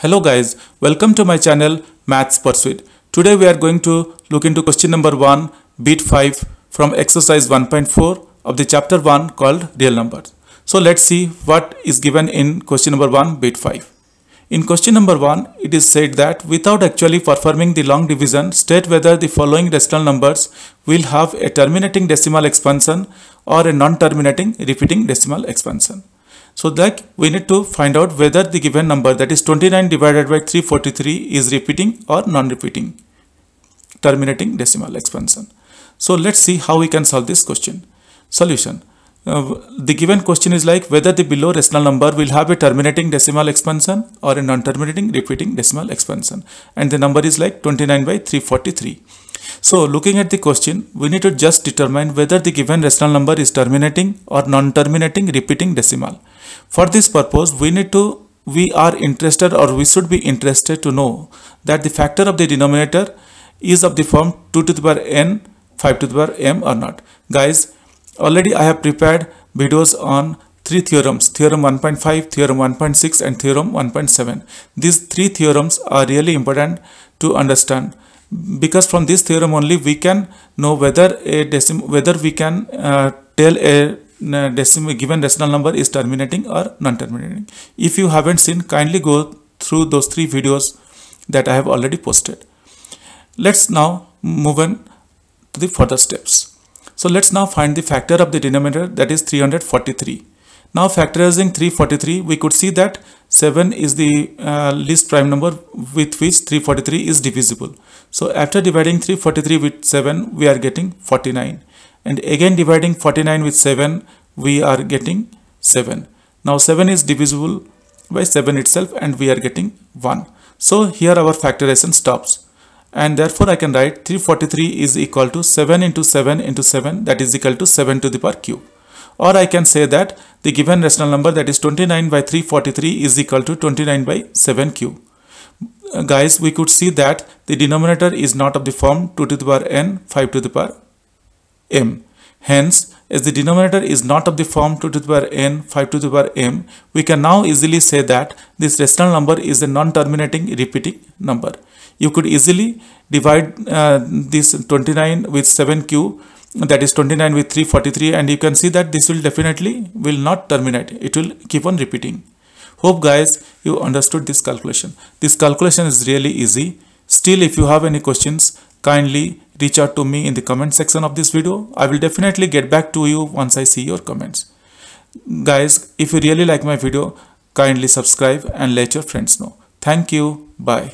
Hello guys, welcome to my channel Maths Pursuit. Today we are going to look into question number 1, beat 5 from exercise 1.4 of the chapter 1 called real numbers. So let's see what is given in question number 1, beat 5. In question number 1, it is said that without actually performing the long division, state whether the following rational numbers will have a terminating decimal expansion or a non-terminating repeating decimal expansion. So like we need to find out whether the given number that is 29 divided by 343 is repeating or non-repeating terminating decimal expansion. So let's see how we can solve this question. Solution. Uh, the given question is like whether the below rational number will have a terminating decimal expansion or a non-terminating repeating decimal expansion and the number is like 29 by 343. So looking at the question, we need to just determine whether the given rational number is terminating or non-terminating repeating decimal. For this purpose, we need to we are interested or we should be interested to know that the factor of the denominator is of the form 2 to the power n 5 to the power m or not. Guys, already I have prepared videos on three theorems theorem 1.5 theorem 1.6 and theorem 1.7 these three theorems are really important to understand because from this theorem only we can know whether a decim whether we can uh, tell a uh, decimal given rational number is terminating or non-terminating if you haven't seen kindly go through those three videos that i have already posted let's now move on to the further steps so let's now find the factor of the denominator that is 343 now factorizing 343, we could see that 7 is the uh, least prime number with which 343 is divisible. So after dividing 343 with 7, we are getting 49. And again dividing 49 with 7, we are getting 7. Now 7 is divisible by 7 itself and we are getting 1. So here our factorization stops. And therefore I can write 343 is equal to 7 into 7 into 7 that is equal to 7 to the power cube. Or I can say that the given rational number that is 29 by 343 is equal to 29 by 7 cube. Uh, guys, we could see that the denominator is not of the form 2 to the power n, 5 to the power m. Hence, as the denominator is not of the form 2 to the power n, 5 to the power m, we can now easily say that this rational number is a non-terminating repeating number. You could easily divide uh, this 29 with 7 cube that is 29 with 343 and you can see that this will definitely will not terminate it will keep on repeating hope guys you understood this calculation this calculation is really easy still if you have any questions kindly reach out to me in the comment section of this video i will definitely get back to you once i see your comments guys if you really like my video kindly subscribe and let your friends know thank you bye